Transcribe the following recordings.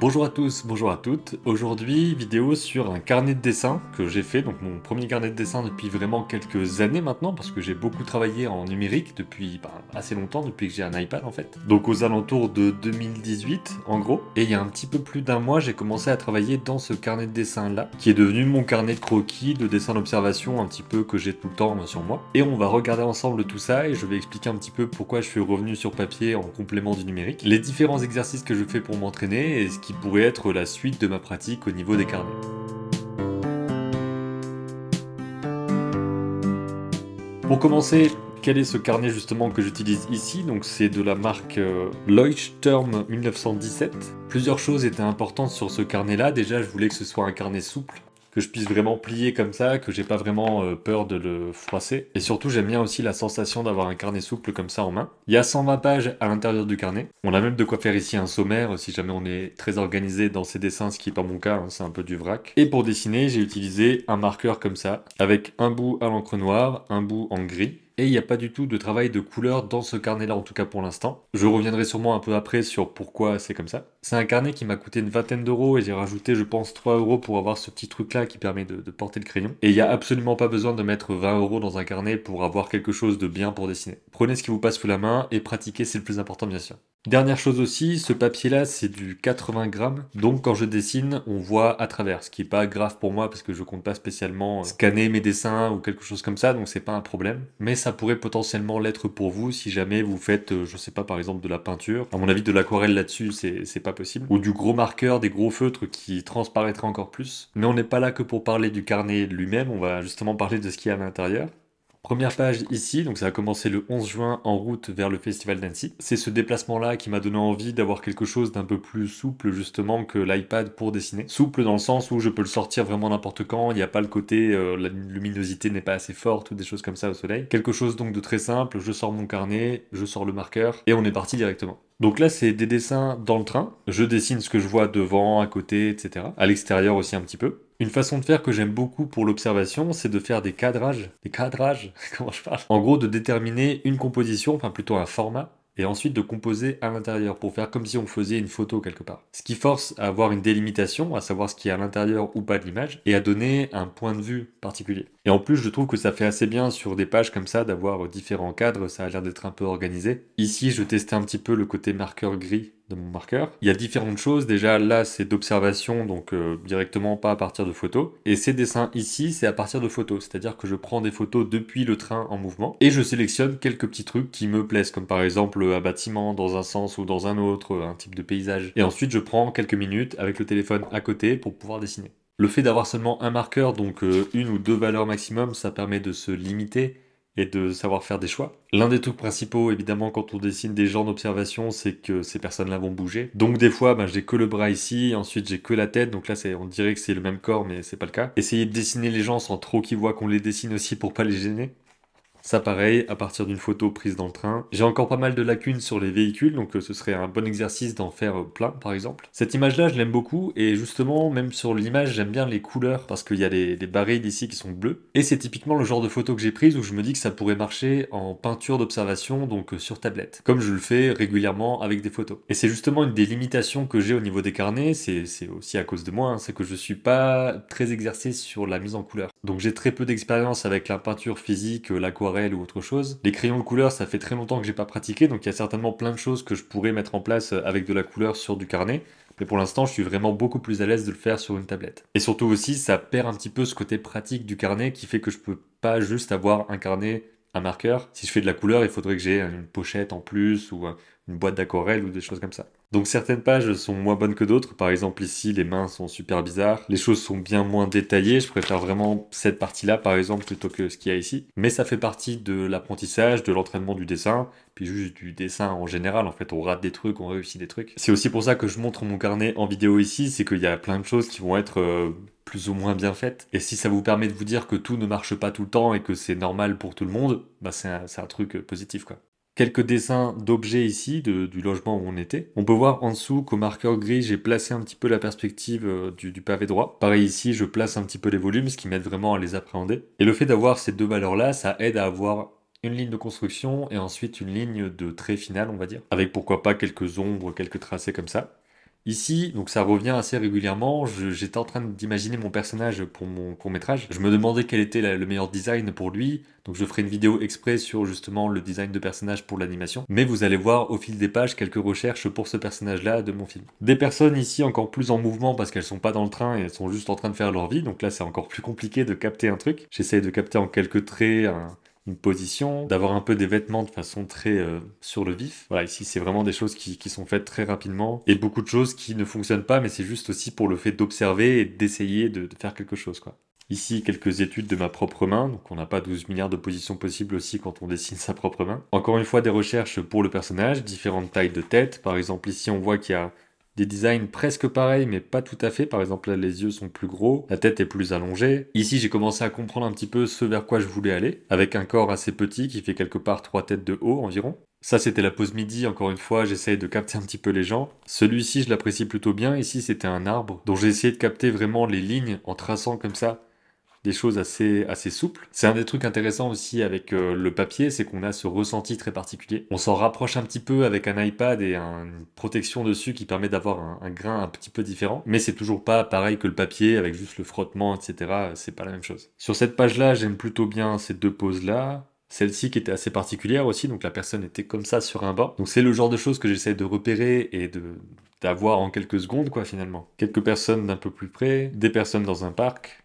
Bonjour à tous, bonjour à toutes. Aujourd'hui, vidéo sur un carnet de dessin que j'ai fait, donc mon premier carnet de dessin depuis vraiment quelques années maintenant, parce que j'ai beaucoup travaillé en numérique depuis ben, assez longtemps, depuis que j'ai un iPad en fait. Donc aux alentours de 2018 en gros. Et il y a un petit peu plus d'un mois, j'ai commencé à travailler dans ce carnet de dessin là, qui est devenu mon carnet de croquis, de dessin d'observation un petit peu que j'ai tout le temps sur moi. Et on va regarder ensemble tout ça et je vais expliquer un petit peu pourquoi je suis revenu sur papier en complément du numérique, les différents exercices que je fais pour m'entraîner et ce qui pourrait être la suite de ma pratique au niveau des carnets. Pour commencer, quel est ce carnet justement que j'utilise ici Donc c'est de la marque euh, Leuchtturm 1917. Plusieurs choses étaient importantes sur ce carnet là. Déjà je voulais que ce soit un carnet souple que je puisse vraiment plier comme ça, que j'ai pas vraiment euh, peur de le froisser. Et surtout, j'aime bien aussi la sensation d'avoir un carnet souple comme ça en main. Il y a 120 pages à l'intérieur du carnet. On a même de quoi faire ici un sommaire si jamais on est très organisé dans ses dessins, ce qui est pas mon cas, hein, c'est un peu du vrac. Et pour dessiner, j'ai utilisé un marqueur comme ça, avec un bout à l'encre noire, un bout en gris et il n'y a pas du tout de travail de couleur dans ce carnet-là, en tout cas pour l'instant. Je reviendrai sûrement un peu après sur pourquoi c'est comme ça. C'est un carnet qui m'a coûté une vingtaine d'euros et j'ai rajouté, je pense, 3 euros pour avoir ce petit truc-là qui permet de, de, porter le crayon. Et il n'y a absolument pas besoin de mettre 20 euros dans un carnet pour avoir quelque chose de bien pour dessiner. Prenez ce qui vous passe sous la main et pratiquez, c'est le plus important, bien sûr. Dernière chose aussi, ce papier-là, c'est du 80 grammes. Donc quand je dessine, on voit à travers, ce qui n'est pas grave pour moi parce que je compte pas spécialement euh, scanner mes dessins ou quelque chose comme ça, donc c'est pas un problème. Mais ça pourrait potentiellement l'être pour vous si jamais vous faites, euh, je ne sais pas, par exemple de la peinture. À mon avis, de l'aquarelle là-dessus, c'est pas possible. Ou du gros marqueur, des gros feutres qui transparaîtraient encore plus. Mais on n'est pas là que pour parler du carnet lui-même, on va justement parler de ce qu'il y a à l'intérieur. Première page ici, donc ça a commencé le 11 juin en route vers le Festival d'Annecy. C'est ce déplacement-là qui m'a donné envie d'avoir quelque chose d'un peu plus souple justement que l'iPad pour dessiner. Souple dans le sens où je peux le sortir vraiment n'importe quand, il n'y a pas le côté euh, la luminosité n'est pas assez forte ou des choses comme ça au soleil. Quelque chose donc de très simple, je sors mon carnet, je sors le marqueur et on est parti directement. Donc là, c'est des dessins dans le train. Je dessine ce que je vois devant, à côté, etc. À l'extérieur aussi un petit peu. Une façon de faire que j'aime beaucoup pour l'observation, c'est de faire des cadrages. Des cadrages Comment je parle En gros, de déterminer une composition, enfin plutôt un format, et ensuite de composer à l'intérieur pour faire comme si on faisait une photo quelque part. Ce qui force à avoir une délimitation, à savoir ce qui est à l'intérieur ou pas de l'image, et à donner un point de vue particulier. Et en plus, je trouve que ça fait assez bien sur des pages comme ça d'avoir différents cadres, ça a l'air d'être un peu organisé. Ici, je testais un petit peu le côté marqueur gris mon marqueur. Il y a différentes choses. Déjà là, c'est d'observation, donc euh, directement pas à partir de photos. Et ces dessins ici, c'est à partir de photos. C'est-à-dire que je prends des photos depuis le train en mouvement et je sélectionne quelques petits trucs qui me plaisent, comme par exemple euh, un bâtiment dans un sens ou dans un autre, euh, un type de paysage. Et ensuite, je prends quelques minutes avec le téléphone à côté pour pouvoir dessiner. Le fait d'avoir seulement un marqueur, donc une ou deux valeurs maximum, ça permet de se limiter et de savoir faire des choix. L'un des trucs principaux, évidemment, quand on dessine des gens d'observation, c'est que ces personnes-là vont bouger. Donc des fois, ben, j'ai que le bras ici, ensuite j'ai que la tête, donc là on dirait que c'est le même corps, mais c'est pas le cas. Essayez de dessiner les gens sans trop qu'ils voient qu'on les dessine aussi pour pas les gêner. Ça pareil, à partir d'une photo prise dans le train. J'ai encore pas mal de lacunes sur les véhicules, donc euh, ce serait un bon exercice d'en faire euh, plein par exemple. Cette image là je l'aime beaucoup, et justement même sur l'image j'aime bien les couleurs, parce qu'il y a les, barils ici qui sont bleus. Et c'est typiquement le genre de photo que j'ai prise où je me dis que ça pourrait marcher en peinture d'observation, donc euh, sur tablette, comme je le fais régulièrement avec des photos. Et c'est justement une des limitations que j'ai au niveau des carnets, c'est aussi à cause de moi, hein, c'est que je suis pas très exercé sur la mise en couleur. Donc j'ai très peu d'expérience avec la peinture physique, l'aquarelle, ou autre chose. Les crayons de couleur, ça fait très longtemps que j'ai pas pratiqué, donc il y a certainement plein de choses que je pourrais mettre en place euh, avec de la couleur sur du carnet. Mais pour l'instant, je suis vraiment beaucoup plus à l'aise de le faire sur une tablette. Et surtout aussi, ça perd un petit peu ce côté pratique du carnet qui fait que je peux pas juste avoir un carnet, un marqueur. Si je fais de la couleur, il faudrait que j'ai euh, une pochette en plus ou euh, une boîte d'aquarelle ou des choses comme ça. Donc certaines pages sont moins bonnes que d'autres, par exemple ici les mains sont super bizarres, les choses sont bien moins détaillées, je préfère vraiment cette partie-là par exemple plutôt que ce qu'il y a ici. Mais ça fait partie de l'apprentissage, de l'entraînement du dessin, puis juste du dessin en général, en fait on rate des trucs, on réussit des trucs. C'est aussi pour ça que je montre mon carnet en vidéo ici, c'est qu'il y a plein de choses qui vont être... Euh, plus ou moins bien faites. Et si ça vous permet de vous dire que tout ne marche pas tout le temps et que c'est normal pour tout le monde, bah c'est un, truc euh, positif quoi quelques dessins d'objets ici, du logement où on était. On peut voir en dessous qu'au marqueur gris, j'ai placé un petit peu la perspective euh, du, du, pavé droit. Pareil ici, je place un petit peu les volumes, ce qui m'aide vraiment à les appréhender. Et le fait d'avoir ces deux valeurs-là, ça aide à avoir une ligne de construction et ensuite une ligne de trait final, on va dire, avec pourquoi pas quelques ombres, quelques tracés comme ça. Ici, donc ça revient assez régulièrement. J'étais en train d'imaginer mon personnage pour mon court métrage. Je me demandais quel était le meilleur design pour lui. Donc je ferai une vidéo exprès sur justement le design de personnage pour l'animation. Mais vous allez voir au fil des pages quelques recherches pour ce personnage-là de mon film. Des personnes ici encore plus en mouvement parce qu'elles sont pas dans le train et elles sont juste en train de faire leur vie. Donc là c'est encore plus compliqué de capter un truc. J'essaye de capter en quelques traits un, une position, d'avoir un peu des vêtements de façon très euh, sur le vif. Voilà, ici c'est vraiment des choses qui, sont faites très rapidement et beaucoup de choses qui ne fonctionnent pas, mais c'est juste aussi pour le fait d'observer et d'essayer de, faire quelque chose, quoi. Ici, quelques études de ma propre main, donc on n'a pas 12 milliards de positions possibles aussi quand on dessine sa propre main. Encore une fois, des recherches pour le personnage, différentes tailles de tête. Par exemple, ici, on voit qu'il y a des designs presque pareils mais pas tout à fait. Par exemple là les yeux sont plus gros, la tête est plus allongée. Ici j'ai commencé à comprendre un petit peu ce vers quoi je voulais aller avec un corps assez petit qui fait quelque part trois têtes de haut environ. Ça c'était la pause midi, encore une fois j'essaye de capter un petit peu les gens. Celui-ci je l'apprécie plutôt bien, ici c'était un arbre dont j'ai essayé de capter vraiment les lignes en traçant comme ça des choses assez, assez souples. C'est un des trucs intéressants aussi avec euh, le papier, c'est qu'on a ce ressenti très particulier. On s'en rapproche un petit peu avec un iPad et un, une protection dessus qui permet d'avoir un, grain un petit peu différent, mais c'est toujours pas pareil que le papier avec juste le frottement, etc. C'est pas la même chose. Sur cette page-là, j'aime plutôt bien ces deux poses-là. Celle-ci qui était assez particulière aussi, donc la personne était comme ça sur un banc. Donc c'est le genre de choses que j'essaie de repérer et de d'avoir en quelques secondes quoi finalement. Quelques personnes d'un peu plus près, des personnes dans un parc,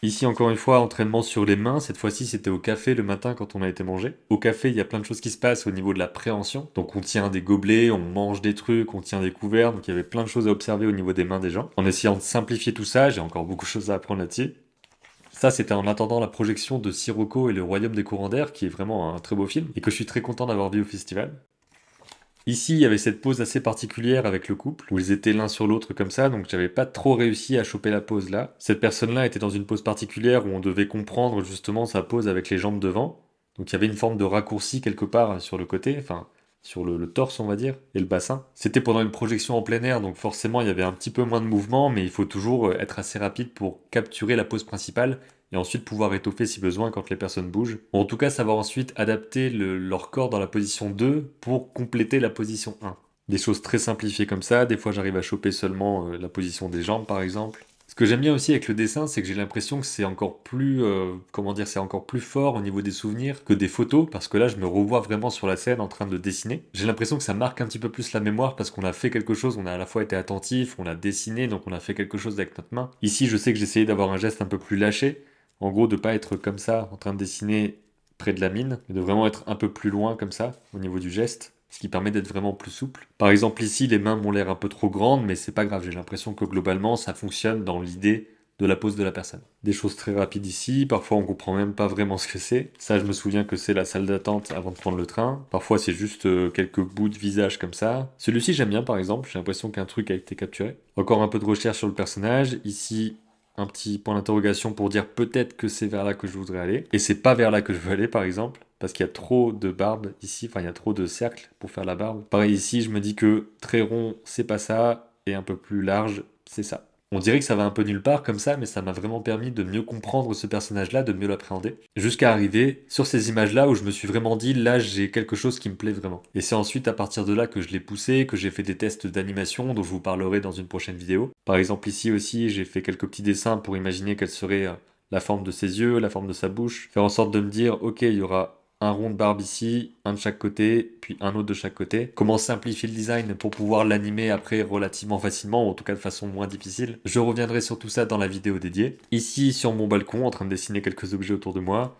Ici, encore une fois, entraînement sur les mains. Cette fois-ci, c'était au café le matin quand on a été mangé. Au café, il y a plein de choses qui se passent au niveau de la préhension. Donc, on tient des gobelets, on mange des trucs, on tient des couverts. Donc, il y avait plein de choses à observer au niveau des mains des gens. En essayant de simplifier tout ça, j'ai encore beaucoup de choses à apprendre là-dessus. Ça, c'était en attendant la projection de Sirocco et le Royaume des courants d'air, qui est vraiment un très beau film, et que je suis très content d'avoir vu au festival. Ici, il y avait cette pose assez particulière avec le couple, où ils étaient l'un sur l'autre comme ça, donc j'avais pas trop réussi à choper la pose là. Cette personne-là était dans une pose particulière où on devait comprendre justement sa pose avec les jambes devant. Donc il y avait une forme de raccourci quelque part sur le côté, enfin sur le, torse, on va dire, et le bassin. C'était pendant une projection en plein air, donc forcément il y avait un petit peu moins de mouvement, mais il faut toujours être assez rapide pour capturer la pose principale et ensuite pouvoir étoffer si besoin quand les personnes bougent. Ou en tout cas, savoir ensuite adapter leur corps dans la position 2 pour compléter la position 1. Des choses très simplifiées comme ça, des fois j'arrive à choper seulement euh, la position des jambes par exemple. Ce que j'aime bien aussi avec le dessin, c'est que j'ai l'impression que c'est encore plus, euh, comment dire, c'est encore plus fort au niveau des souvenirs que des photos, parce que là, je me revois vraiment sur la scène en train de dessiner. J'ai l'impression que ça marque un petit peu plus la mémoire parce qu'on a fait quelque chose, on a à la fois été attentif, on a dessiné, donc on a fait quelque chose avec notre main. Ici, je sais que j'essayais d'avoir un geste un peu plus lâché, en gros, de pas être comme ça, en train de dessiner près de la mine, mais de vraiment être un peu plus loin comme ça, au niveau du geste, ce qui permet d'être vraiment plus souple. Par exemple, ici, les mains m'ont l'air un peu trop grandes, mais c'est pas grave, j'ai l'impression que globalement, ça fonctionne dans l'idée de la pose de la personne. Des choses très rapides ici, parfois on comprend même pas vraiment ce que c'est. Ça, je me souviens que c'est la salle d'attente avant de prendre le train. Parfois, c'est juste euh, quelques bouts de visage comme ça. Celui-ci, j'aime bien par exemple, j'ai l'impression qu'un truc a été capturé. Encore un peu de recherche sur le personnage. Ici, un petit point d'interrogation pour dire peut-être que c'est vers là que je voudrais aller. Et c'est pas vers là que je veux aller, par exemple, parce qu'il y a trop de barbe ici, enfin il y a trop de cercles pour faire la barbe. Pareil ici, je me dis que très rond, c'est pas ça, et un peu plus large, c'est ça. On dirait que ça va un peu nulle part comme ça, mais ça m'a vraiment permis de mieux comprendre ce personnage-là, de mieux l'appréhender, jusqu'à arriver sur ces images-là où je me suis vraiment dit, là j'ai quelque chose qui me plaît vraiment. Et c'est ensuite à partir de là que je l'ai poussé, que j'ai fait des tests d'animation dont je vous parlerai dans une prochaine vidéo. Par exemple ici aussi, j'ai fait quelques petits dessins pour imaginer quelle serait euh, la forme de ses yeux, la forme de sa bouche, faire en sorte de me dire, ok, il y aura un rond de barbe ici, un de chaque côté, puis un autre de chaque côté. Comment simplifier le design pour pouvoir l'animer après relativement facilement, ou en tout cas de façon moins difficile. Je reviendrai sur tout ça dans la vidéo dédiée. Ici, sur mon balcon, en train de dessiner quelques objets autour de moi,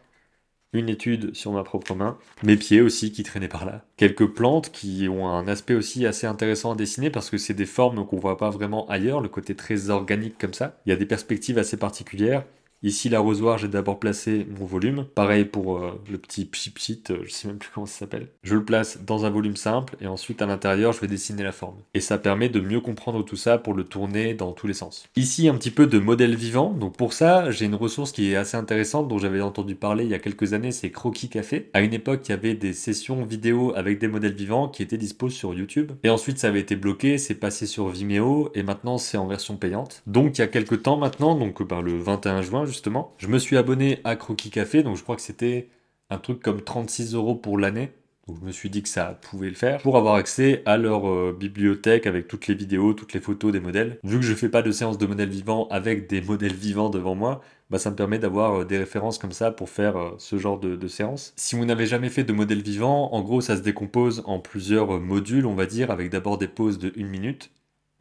une étude sur ma propre main, mes pieds aussi qui traînaient par là, quelques plantes qui ont un aspect aussi assez intéressant à dessiner parce que c'est des formes qu'on voit pas vraiment ailleurs, le côté très organique comme ça. Il y a des perspectives assez particulières Ici, l'arrosoir, j'ai d'abord placé mon volume. Pareil pour euh, le petit pchit euh, je sais même plus comment ça s'appelle. Je le place dans un volume simple et ensuite à l'intérieur, je vais dessiner la forme. Et ça permet de mieux comprendre tout ça pour le tourner dans tous les sens. Ici, un petit peu de modèle vivant. Donc pour ça, j'ai une ressource qui est assez intéressante dont j'avais entendu parler il y a quelques années, c'est Croquis Café. À une époque, il y avait des sessions vidéo avec des modèles vivants qui étaient dispos sur YouTube. Et ensuite, ça avait été bloqué, c'est passé sur Vimeo et maintenant c'est en version payante. Donc il y a quelques temps maintenant, donc par ben, le 21 juin, justement, je me suis abonné à Croquis Café, donc je crois que c'était un truc comme 36 euros pour l'année. Donc je me suis dit que ça pouvait le faire pour avoir accès à leur euh, bibliothèque avec toutes les vidéos, toutes les photos des modèles. Vu que je ne fais pas de séance de modèles vivants avec des modèles vivants devant moi, bah ça me permet d'avoir euh, des références comme ça pour faire euh, ce genre de, séance. Si vous n'avez jamais fait de modèles vivants, en gros ça se décompose en plusieurs modules, on va dire, avec d'abord des pauses de une minute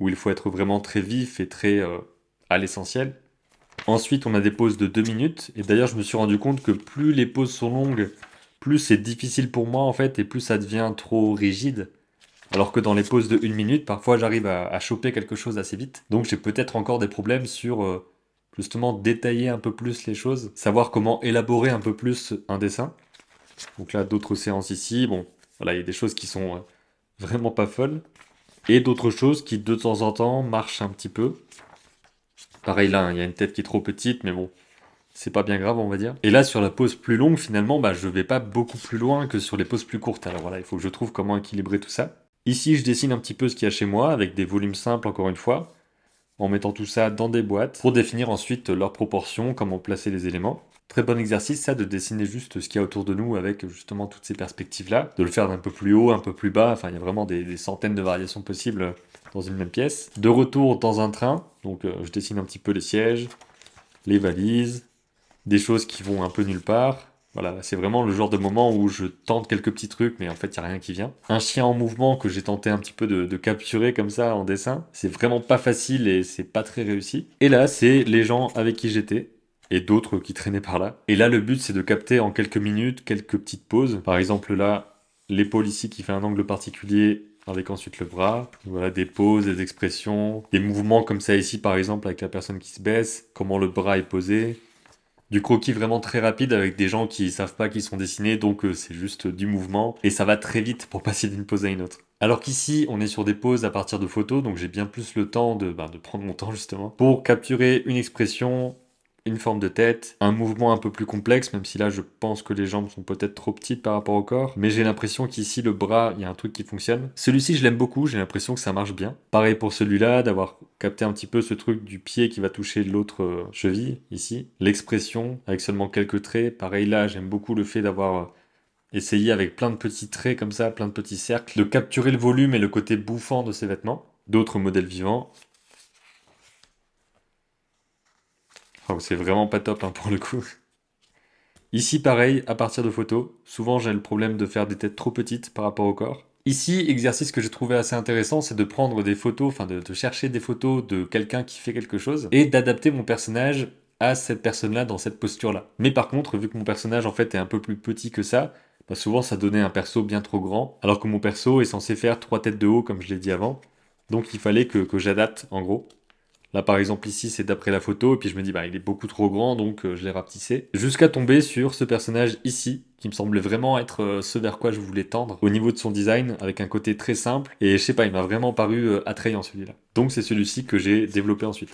où il faut être vraiment très vif et très à l'essentiel. Ensuite, on a des pauses de 2 minutes. Et d'ailleurs, je me suis rendu compte que plus les pauses sont longues, plus c'est difficile pour moi en fait, et plus ça devient trop rigide. Alors que dans les pauses de 1 minute, parfois j'arrive à, choper quelque chose assez vite. Donc j'ai peut-être encore des problèmes sur euh, justement détailler un peu plus les choses, savoir comment élaborer un peu plus un dessin. Donc là, d'autres séances ici. Bon, voilà, il y a des choses qui sont euh, vraiment pas folles. Et d'autres choses qui de temps en temps marchent un petit peu. Pareil là, hein, il y a une tête qui est trop petite, mais bon, c'est pas bien grave, on va dire. Et là, sur la pose plus longue, finalement, bah, je vais pas beaucoup plus loin que sur les poses plus courtes. Alors voilà, il faut que je trouve comment équilibrer tout ça. Ici, je dessine un petit peu ce qu'il y a chez moi, avec des volumes simples encore une fois, en mettant tout ça dans des boîtes, pour définir ensuite leurs proportions, comment placer les éléments. Très bon exercice, ça, de dessiner juste ce qu'il y a autour de nous avec justement toutes ces perspectives-là, de le faire d'un peu plus haut, un peu plus bas, enfin, il y a vraiment des, des centaines de variations possibles une même pièce. De retour dans un train, donc euh, je dessine un petit peu les sièges, les valises, des choses qui vont un peu nulle part. Voilà, c'est vraiment le genre de moment où je tente quelques petits trucs, mais en fait, il n'y a rien qui vient. Un chien en mouvement que j'ai tenté un petit peu de, de, capturer comme ça en dessin, c'est vraiment pas facile et c'est pas très réussi. Et là, c'est les gens avec qui j'étais et d'autres qui traînaient par là. Et là, le but, c'est de capter en quelques minutes quelques petites pauses. Par exemple, là, l'épaule ici qui fait un angle particulier avec ensuite le bras. Voilà des poses, des expressions, des mouvements comme ça ici par exemple avec la personne qui se baisse, comment le bras est posé. Du croquis vraiment très rapide avec des gens qui savent pas qu'ils sont dessinés, donc euh, c'est juste du mouvement et ça va très vite pour passer d'une pose à une autre. Alors qu'ici, on est sur des poses à partir de photos, donc j'ai bien plus le temps de ben, prendre mon temps justement pour capturer une expression une forme de tête, un mouvement un peu plus complexe, même si là je pense que les jambes sont peut-être trop petites par rapport au corps, mais j'ai l'impression qu'ici le bras, il y a un truc qui fonctionne. Celui-ci, je l'aime beaucoup, j'ai l'impression que ça marche bien. Pareil pour celui-là, d'avoir capté un petit peu ce truc du pied qui va toucher l'autre euh, cheville, ici. L'expression, avec seulement quelques traits. Pareil là, j'aime beaucoup le fait d'avoir euh, essayé avec plein de petits traits comme ça, plein de petits cercles, de capturer le volume et le côté bouffant de ces vêtements. D'autres modèles vivants, c'est vraiment pas top hein, pour le coup. Ici, pareil, à partir de photos, souvent j'ai le problème de faire des têtes trop petites par rapport au corps. Ici, exercice que j'ai trouvé assez intéressant, c'est de prendre des photos, enfin de, chercher des photos de quelqu'un qui fait quelque chose et d'adapter mon personnage à cette personne-là dans cette posture-là. Mais par contre, vu que mon personnage en fait est un peu plus petit que ça, bah, souvent ça donnait un perso bien trop grand, alors que mon perso est censé faire trois têtes de haut comme je l'ai dit avant. Donc il fallait que j'adapte en gros. Bah, par exemple, ici, c'est d'après la photo, et puis je me dis, bah, il est beaucoup trop grand, donc euh, je l'ai rapetissé. Jusqu'à tomber sur ce personnage ici, qui me semblait vraiment être euh, ce vers quoi je voulais tendre au niveau de son design, avec un côté très simple, et je sais pas, il m'a vraiment paru euh, attrayant celui-là. Donc c'est celui-ci que j'ai développé ensuite.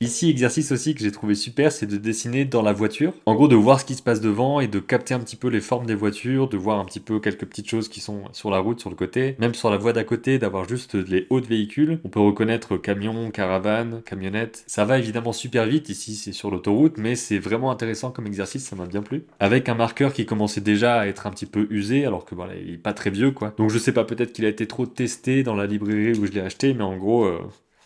Ici, exercice aussi que j'ai trouvé super, c'est de dessiner dans la voiture. En gros, de voir ce qui se passe devant et de capter un petit peu les formes des voitures, de voir un petit peu quelques petites choses qui sont sur la route, sur le côté. Même sur la voie d'à côté, d'avoir juste les hauts de véhicules. On peut reconnaître camion, caravane, camionnette. Ça va évidemment super vite, ici c'est sur l'autoroute, mais c'est vraiment intéressant comme exercice, ça m'a bien plu. Avec un marqueur qui commençait déjà à être un petit peu usé, alors que voilà, il est pas très vieux quoi. Donc je sais pas, peut-être qu'il a été trop testé dans la librairie où je l'ai acheté, mais en gros, euh,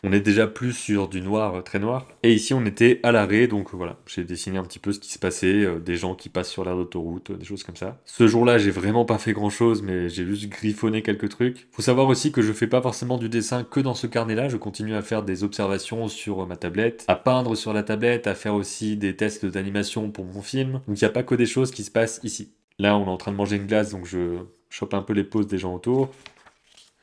on est déjà plus sur du noir euh, très noir. Et ici, on était à l'arrêt, donc euh, voilà, j'ai dessiné un petit peu ce qui se passait, euh, des gens qui passent sur l'air d'autoroute, des choses comme ça. Ce jour-là, j'ai vraiment pas fait grand-chose, mais j'ai juste griffonné quelques trucs. Faut savoir aussi que je fais pas forcément du dessin que dans ce carnet-là, je continue à faire des observations sur ma tablette, à peindre sur la tablette, à faire aussi des tests d'animation pour mon film. Donc il n'y a pas que des choses qui se passent ici. Là, on est en train de manger une glace, donc je chope un peu les poses des gens autour.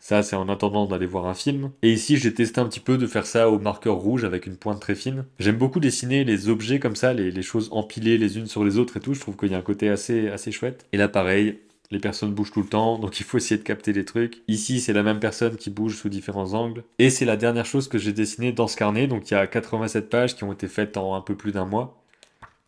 Ça, c'est en attendant d'aller voir un film. Et ici, j'ai testé un petit peu de faire ça au marqueur rouge avec une pointe très fine. J'aime beaucoup dessiner les objets comme ça, les, choses empilées les unes sur les autres et tout. Je trouve qu'il y a un côté assez, assez chouette. Et là, pareil, les personnes bougent tout le temps, donc il faut essayer de capter les trucs. Ici, c'est la même personne qui bouge sous différents angles. Et c'est la dernière chose que j'ai dessinée dans ce carnet, donc il y a 87 pages qui ont été faites en un peu plus d'un mois.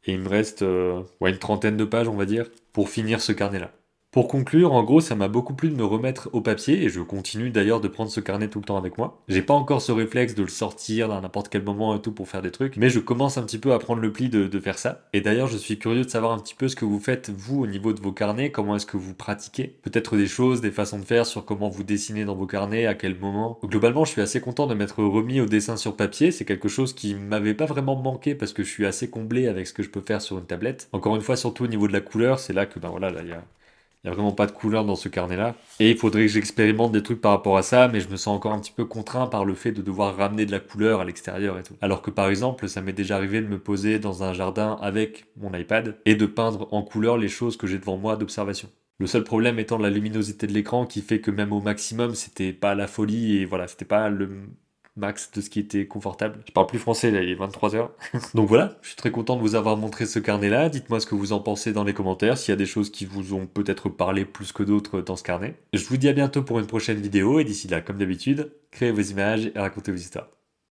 Et il me reste euh, une trentaine de pages, on va dire, pour finir ce carnet-là. Pour conclure, en gros, ça m'a beaucoup plu de me remettre au papier et je continue d'ailleurs de prendre ce carnet tout le temps avec moi. J'ai pas encore ce réflexe de le sortir à n'importe quel moment et tout pour faire des trucs, mais je commence un petit peu à prendre le pli de, faire ça. Et d'ailleurs, je suis curieux de savoir un petit peu ce que vous faites vous au niveau de vos carnets, comment est-ce que vous pratiquez, peut-être des choses, des façons de faire sur comment vous dessinez dans vos carnets, à quel moment. Globalement, je suis assez content de m'être remis au dessin sur papier, c'est quelque chose qui m'avait pas vraiment manqué parce que je suis assez comblé avec ce que je peux faire sur une tablette. Encore une fois, surtout au niveau de la couleur, c'est là que ben voilà, là il y a il n'y a vraiment pas de couleur dans ce carnet-là. Et il faudrait que j'expérimente des trucs par rapport à ça, mais je me sens encore un petit peu contraint par le fait de devoir ramener de la couleur à l'extérieur et tout. Alors que par exemple, ça m'est déjà arrivé de me poser dans un jardin avec mon iPad et de peindre en couleur les choses que j'ai devant moi d'observation. Le seul problème étant la luminosité de l'écran qui fait que même au maximum, c'était pas la folie et voilà, c'était pas le max de ce qui était confortable. Je parle plus français, là, il est 23h. Donc voilà, je suis très content de vous avoir montré ce carnet-là. Dites-moi ce que vous en pensez dans les commentaires, s'il y a des choses qui vous ont peut-être parlé plus que d'autres dans ce carnet. Je vous dis à bientôt pour une prochaine vidéo, et d'ici là, comme d'habitude, créez vos images et racontez vos histoires.